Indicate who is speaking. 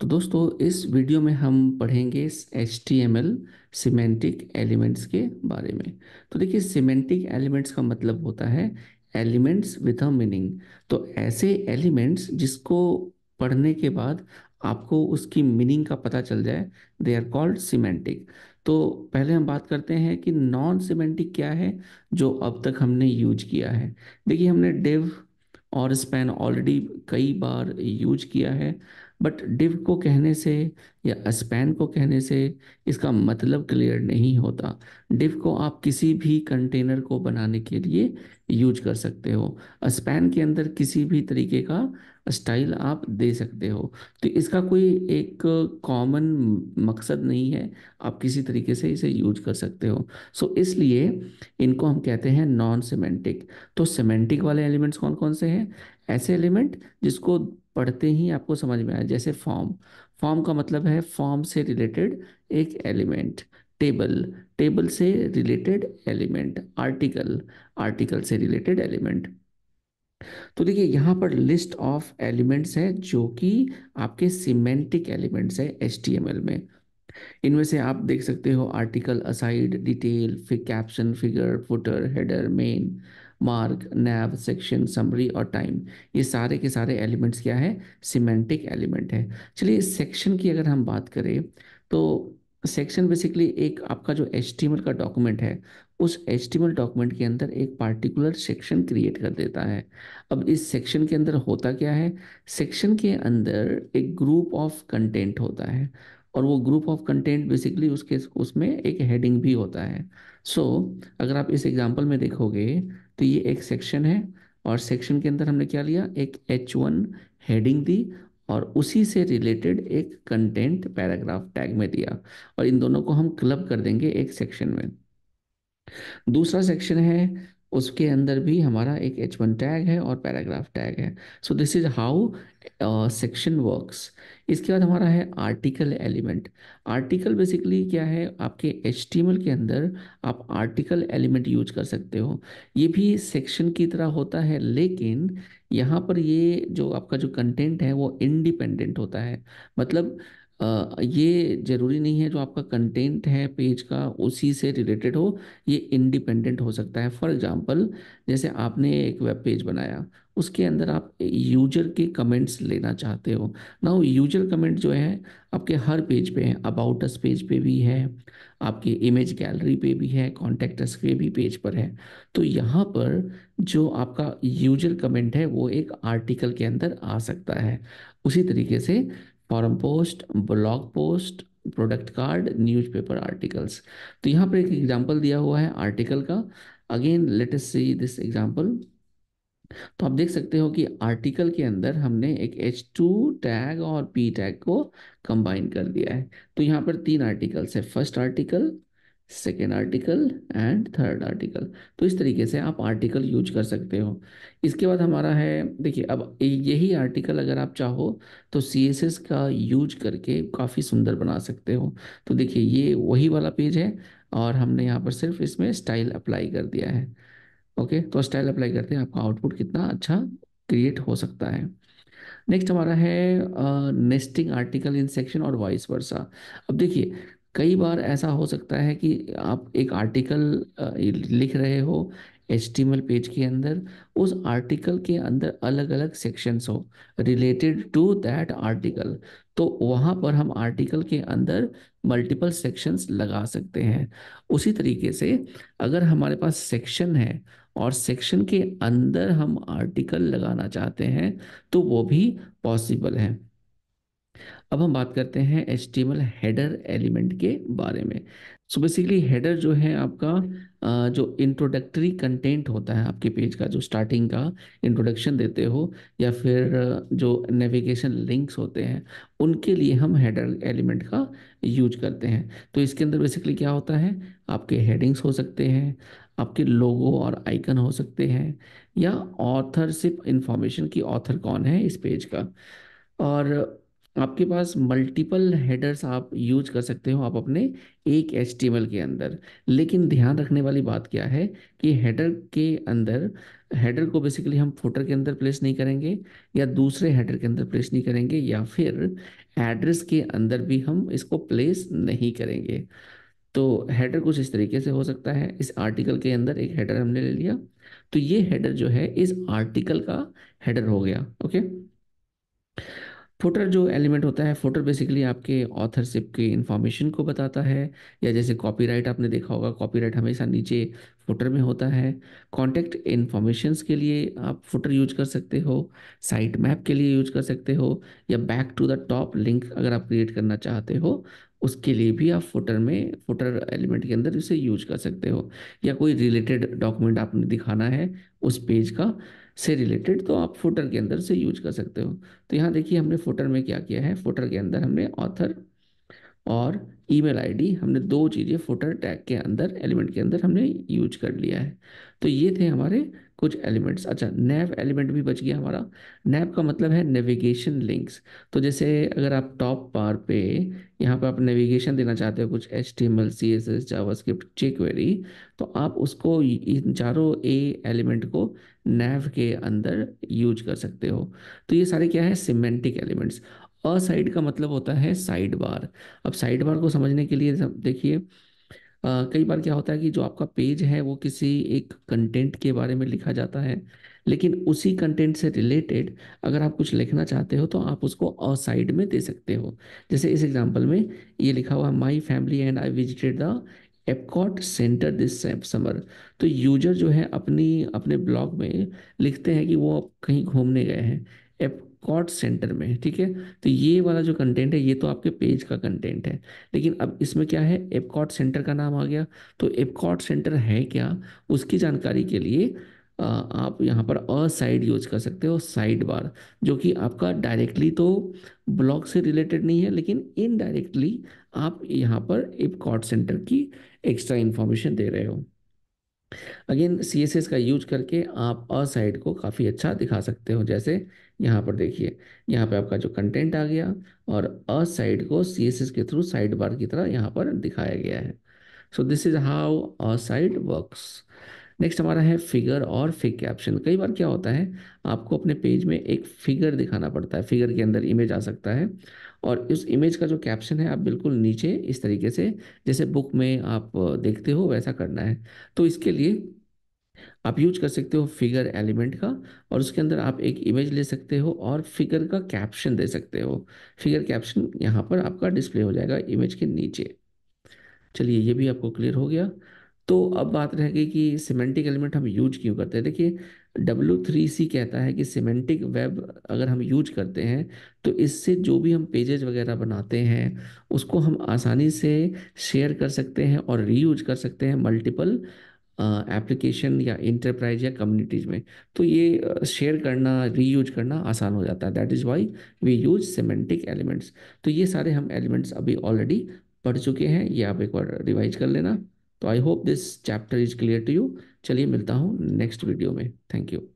Speaker 1: तो दोस्तों इस वीडियो में हम पढ़ेंगे H T M L semantic elements के बारे में तो देखिए सीमेंटिक एलिमेंट्स का मतलब होता है एलिमेंट्स विद अ मीनिंग तो ऐसे एलिमेंट्स जिसको पढ़ने के बाद आपको उसकी मीनिंग का पता चल जाए दे आर कॉल्ड सीमेंटिक तो पहले हम बात करते हैं कि नॉन सीमेंटिक क्या है जो अब तक हमने यूज किया है देखिए हमने डिव और स्पैन ऑलरेडी कई बार यूज किया है बट डिव को कहने से या स्पैन को कहने से इसका मतलब क्लियर नहीं होता डिव को आप किसी भी कंटेनर को बनाने के लिए यूज कर सकते हो स्पैन के अंदर किसी भी तरीके का स्टाइल आप दे सकते हो तो इसका कोई एक कॉमन मकसद नहीं है आप किसी तरीके से इसे यूज कर सकते हो सो so, इसलिए इनको हम कहते हैं नॉन सीमेंटिक तो सीमेंटिक वाले एलिमेंट्स कौन कौन से हैं ऐसे एलिमेंट जिसको पढ़ते ही आपको समझ में आया जैसे फॉर्म फॉर्म का मतलब है फॉर्म से रिलेटेड एक एलिमेंट टेबल टेबल से रिलेटेड एलिमेंट आर्टिकल आर्टिकल से रिलेटेड एलिमेंट तो देखिए यहाँ पर लिस्ट ऑफ एलिमेंट्स है जो कि आपके सिमेंटिक एलिमेंट्स हैं एच में इनमें से आप देख सकते हो आर्टिकल असाइड डिटेल फिर caption figure footer header main mark nav section summary और टाइम ये सारे के सारे एलिमेंट्स क्या है सिमेंटिक एलिमेंट है चलिए सेक्शन की अगर हम बात करें तो सेक्शन बेसिकली एक आपका जो एच का डॉक्यूमेंट है उस एच डॉक्यूमेंट के अंदर एक पार्टिकुलर सेक्शन क्रिएट कर देता है अब इस सेक्शन के अंदर होता क्या है सेक्शन के अंदर एक ग्रुप ऑफ कंटेंट होता है और वो ग्रुप ऑफ कंटेंट बेसिकली उसके उसमें एक हेडिंग भी होता है सो so, अगर आप इस एग्जाम्पल में देखोगे तो ये एक सेक्शन है और सेक्शन के अंदर हमने क्या लिया एक एच वन हेडिंग दी और उसी से रिलेटेड एक कंटेंट पैराग्राफ टैग में दिया और इन दोनों को हम क्लब कर देंगे एक सेक्शन में दूसरा सेक्शन है उसके अंदर भी हमारा एक एच वन टैग है और पैराग्राफ टैग है so this is how section works इसके बाद हमारा है आर्टिकल एलिमेंट आर्टिकल बेसिकली क्या है आपके एच के अंदर आप आर्टिकल एलिमेंट यूज कर सकते हो ये भी सेक्शन की तरह होता है लेकिन यहाँ पर ये जो आपका जो कंटेंट है वो इंडिपेंडेंट होता है मतलब ये जरूरी नहीं है जो आपका कंटेंट है पेज का उसी से रिलेटेड हो ये इंडिपेंडेंट हो सकता है फॉर एग्जांपल जैसे आपने एक वेब पेज बनाया उसके अंदर आप यूजर के कमेंट्स लेना चाहते हो ना यूजर कमेंट जो है आपके हर पेज पे है अबाउट अस पेज पे भी है आपके इमेज गैलरी पे भी है कॉन्टेक्ट अस पे भी पेज पर है तो यहाँ पर जो आपका यूजर कमेंट है वो एक आर्टिकल के अंदर आ सकता है उसी तरीके से forum post blog post product card newspaper articles तो यहाँ पर एक एग्जांपल दिया हुआ है आर्टिकल का again let us see this example तो आप देख सकते हो कि आर्टिकल के अंदर हमने एक एच टू टैग और पी टैग को कंबाइन कर दिया है तो यहाँ पर तीन आर्टिकल्स है first article second article and third article तो इस तरीके से आप आर्टिकल यूज कर सकते हो इसके बाद हमारा है देखिए अब यही आर्टिकल अगर आप चाहो तो सी एस एस का यूज करके काफ़ी सुंदर बना सकते हो तो देखिए ये वही वाला पेज है और हमने यहाँ पर सिर्फ इसमें स्टाइल अप्लाई कर दिया है ओके तो स्टाइल अप्लाई करते हैं आपका आउटपुट कितना अच्छा क्रिएट हो सकता है नेक्स्ट हमारा है नेस्टिंग आर्टिकल इन सेक्शन और वाइस वर्सा अब देखिए कई बार ऐसा हो सकता है कि आप एक आर्टिकल लिख रहे हो एच पेज के अंदर उस आर्टिकल के अंदर अलग अलग सेक्शंस हो रिलेटेड टू दैट आर्टिकल तो वहाँ पर हम आर्टिकल के अंदर मल्टीपल सेक्शंस लगा सकते हैं उसी तरीके से अगर हमारे पास सेक्शन है और सेक्शन के अंदर हम आर्टिकल लगाना चाहते हैं तो वो भी पॉसिबल है अब हम बात करते हैं एच हेडर एलिमेंट के बारे में सो बेसिकली हेडर जो है आपका जो इंट्रोडक्टरी कंटेंट होता है आपके पेज का जो स्टार्टिंग का इंट्रोडक्शन देते हो या फिर जो नेविगेशन लिंक्स होते हैं उनके लिए हम हेडर एलिमेंट का यूज करते हैं तो इसके अंदर बेसिकली क्या होता है आपके हेडिंग्स हो सकते हैं आपके लोगो और आइकन हो सकते हैं या ऑथरशिप इंफॉर्मेशन की ऑथर कौन है इस पेज का और आपके पास मल्टीपल हेडर्स आप यूज कर सकते हो आप अपने एक एच के अंदर लेकिन ध्यान रखने वाली बात क्या है कि हेडर के अंदर हेडर को बेसिकली हम फुटर के अंदर प्लेस नहीं करेंगे या दूसरे हेडर के अंदर प्लेस नहीं करेंगे या फिर एड्रेस के अंदर भी हम इसको प्लेस नहीं करेंगे तो हेडर कुछ इस तरीके से हो सकता है इस आर्टिकल के अंदर एक हेडर हमने ले लिया तो ये हेडर जो है इस आर्टिकल का हेडर हो गया ओके फुटर जो एलिमेंट होता है फुटर बेसिकली आपके ऑथरशिप की इंफॉर्मेशन को बताता है या जैसे कॉपीराइट आपने देखा होगा कॉपीराइट हमेशा नीचे फुटर में होता है कॉन्टेक्ट इन्फॉर्मेशन के लिए आप फुटर यूज कर सकते हो साइट मैप के लिए यूज कर सकते हो या back to the top link अगर आप क्रिएट करना चाहते हो उसके लिए भी आप फुटर में फुटर एलिमेंट के अंदर इसे यूज कर सकते हो या कोई रिलेटेड डॉक्यूमेंट आपने दिखाना है उस पेज का से रिलेटेड तो आप फुटर के अंदर से यूज कर सकते हो तो यहाँ देखिए हमने फुटर में क्या किया है फुटर के अंदर हमने ऑथर और ईमेल आईडी हमने दो चीज़ें फुटर टैग के अंदर एलिमेंट के अंदर हमने यूज कर लिया है तो ये थे हमारे कुछ एलिमेंट्स अच्छा नैव एलिमेंट भी बच गया हमारा नैव का मतलब है नेविगेशन लिंक्स तो जैसे अगर आप टॉप पार पे यहाँ पर आप नेविगेशन देना चाहते हो कुछ H T M L C S S check very तो आप उसको इन चारों ए एलिमेंट को नैव के अंदर यूज कर सकते हो तो ये सारे क्या है सिमेंटिक एलिमेंट्स अ साइड का मतलब होता है साइड बार अब साइड बार को समझने के लिए देखिए कई बार क्या होता है कि जो आपका पेज है वो किसी एक कंटेंट के बारे में लिखा जाता है लेकिन उसी कंटेंट से रिलेटेड अगर आप कुछ लिखना चाहते हो तो आप उसको अ साइड में दे सकते हो जैसे इस एग्जाम्पल में ये लिखा हुआ my family and I visited the Epcot center this summer तो यूजर जो है अपनी अपने ब्लॉग में लिखते हैं कि वो कहीं घूमने गए हैं एप कॉट सेंटर में ठीक है तो ये वाला जो कंटेंट है ये तो आपके पेज का कंटेंट है लेकिन अब इसमें क्या है एपकॉट सेंटर का नाम आ गया तो एपकॉट सेंटर है क्या उसकी जानकारी के लिए आप यहाँ पर अ साइड यूज कर सकते हो साइड बार जो कि आपका डायरेक्टली तो ब्लॉग से रिलेटेड नहीं है लेकिन इनडायरेक्टली आप यहाँ पर एपकॉट सेंटर की एक्स्ट्रा इन्फॉर्मेशन दे रहे हो अगेन सी एस एस का यूज करके आप अ साइड को काफ़ी अच्छा दिखा सकते हो जैसे यहाँ पर देखिए यहाँ पे आपका जो कंटेंट आ गया और अ साइड को सी एस एस के थ्रू साइड बार की तरह यहाँ पर दिखाया गया है so this is how aside works next हमारा है फिगर और फिग कैप्शन कई बार क्या होता है आपको अपने पेज में एक फिगर दिखाना पड़ता है फिगर के अंदर इमेज आ सकता है और उस इमेज का जो कैप्शन है आप बिल्कुल नीचे इस तरीके से जैसे बुक में आप देखते हो वैसा करना है तो इसके लिए आप यूज कर सकते हो फिगर एलिमेंट का और उसके अंदर आप एक इमेज ले सकते हो और फिगर का कैप्शन दे सकते हो फिगर कैप्शन यहाँ पर आपका डिस्प्ले हो जाएगा इमेज के नीचे चलिए ये भी आपको क्लियर हो गया तो अब बात रह गई कि सिमेंटिक एलिमेंट हम यूज क्यों करते हैं देखिए डब्ल्यू थ्री सी कहता है कि सिमेंटिक वेब अगर हम यूज करते हैं तो इससे जो भी हम पेजेज वगैरह बनाते हैं उसको हम आसानी से शेयर कर सकते हैं और रीयूज कर सकते हैं मल्टीपल एप्लीकेशन या इंटरप्राइज या कम्युनिटीज में तो ये शेयर करना रीयूज करना आसान हो जाता है that is why we use semantic elements तो ये सारे हम एलिमेंट्स अभी ऑलरेडी पढ़ चुके हैं ये आप एक बार रिवाइज कर लेना तो I hope this chapter is clear to you चलिए मिलता हूँ नेक्स्ट वीडियो में थैंक यू